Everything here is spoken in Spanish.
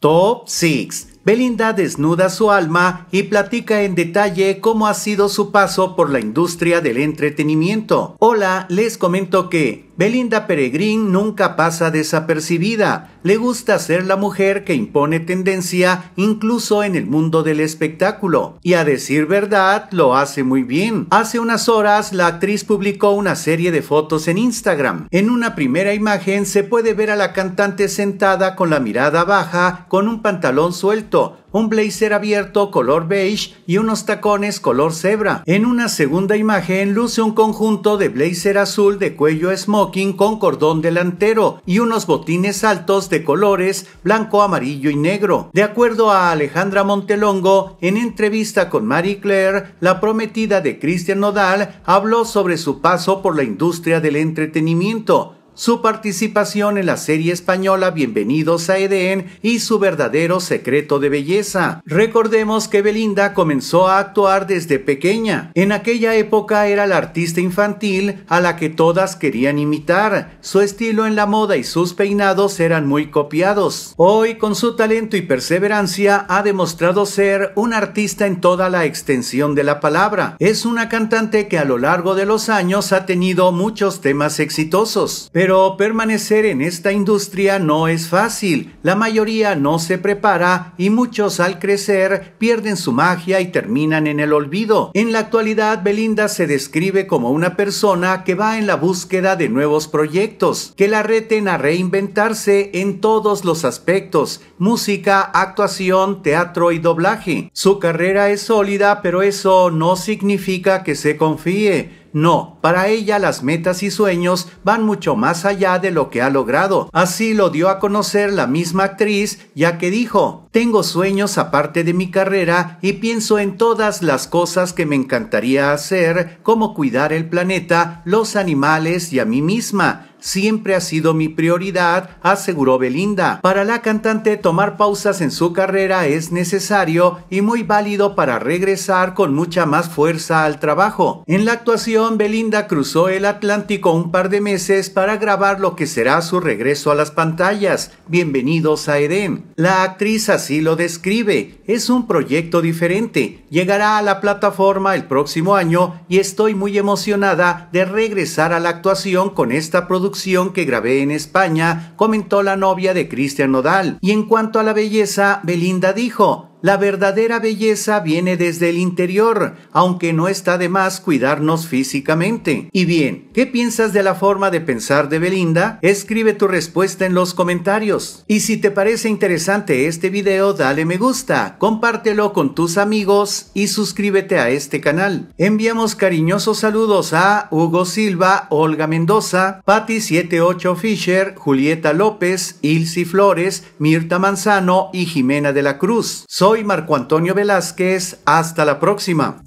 Top 6 Belinda desnuda su alma y platica en detalle cómo ha sido su paso por la industria del entretenimiento. Hola, les comento que Belinda Peregrín nunca pasa desapercibida. Le gusta ser la mujer que impone tendencia incluso en el mundo del espectáculo. Y a decir verdad, lo hace muy bien. Hace unas horas la actriz publicó una serie de fotos en Instagram. En una primera imagen se puede ver a la cantante sentada con la mirada baja, con un pantalón suelto un blazer abierto color beige y unos tacones color cebra. En una segunda imagen luce un conjunto de blazer azul de cuello smoking con cordón delantero y unos botines altos de colores blanco, amarillo y negro. De acuerdo a Alejandra Montelongo, en entrevista con Marie Claire, la prometida de Christian Nodal habló sobre su paso por la industria del entretenimiento su participación en la serie española Bienvenidos a Eden y su verdadero secreto de belleza. Recordemos que Belinda comenzó a actuar desde pequeña. En aquella época era la artista infantil a la que todas querían imitar. Su estilo en la moda y sus peinados eran muy copiados. Hoy, con su talento y perseverancia, ha demostrado ser un artista en toda la extensión de la palabra. Es una cantante que a lo largo de los años ha tenido muchos temas exitosos. Pero permanecer en esta industria no es fácil. La mayoría no se prepara y muchos al crecer pierden su magia y terminan en el olvido. En la actualidad, Belinda se describe como una persona que va en la búsqueda de nuevos proyectos, que la reten a reinventarse en todos los aspectos, música, actuación, teatro y doblaje. Su carrera es sólida, pero eso no significa que se confíe no, para ella las metas y sueños van mucho más allá de lo que ha logrado. Así lo dio a conocer la misma actriz, ya que dijo, tengo sueños aparte de mi carrera y pienso en todas las cosas que me encantaría hacer, como cuidar el planeta, los animales y a mí misma siempre ha sido mi prioridad, aseguró Belinda. Para la cantante tomar pausas en su carrera es necesario y muy válido para regresar con mucha más fuerza al trabajo. En la actuación, Belinda cruzó el Atlántico un par de meses para grabar lo que será su regreso a las pantallas. Bienvenidos a eden La actriz así lo describe. Es un proyecto diferente. Llegará a la plataforma el próximo año y estoy muy emocionada de regresar a la actuación con esta producción que grabé en España, comentó la novia de Cristian Nodal. Y en cuanto a la belleza, Belinda dijo, la verdadera belleza viene desde el interior, aunque no está de más cuidarnos físicamente. Y bien, ¿qué piensas de la forma de pensar de Belinda? Escribe tu respuesta en los comentarios. Y si te parece interesante este video, dale me gusta, compártelo con tus amigos y suscríbete a este canal. Enviamos cariñosos saludos a Hugo Silva, Olga Mendoza, patty 78 Fisher, Julieta López, Ilsi Flores, Mirta Manzano y Jimena de la Cruz soy Marco Antonio Velázquez. Hasta la próxima.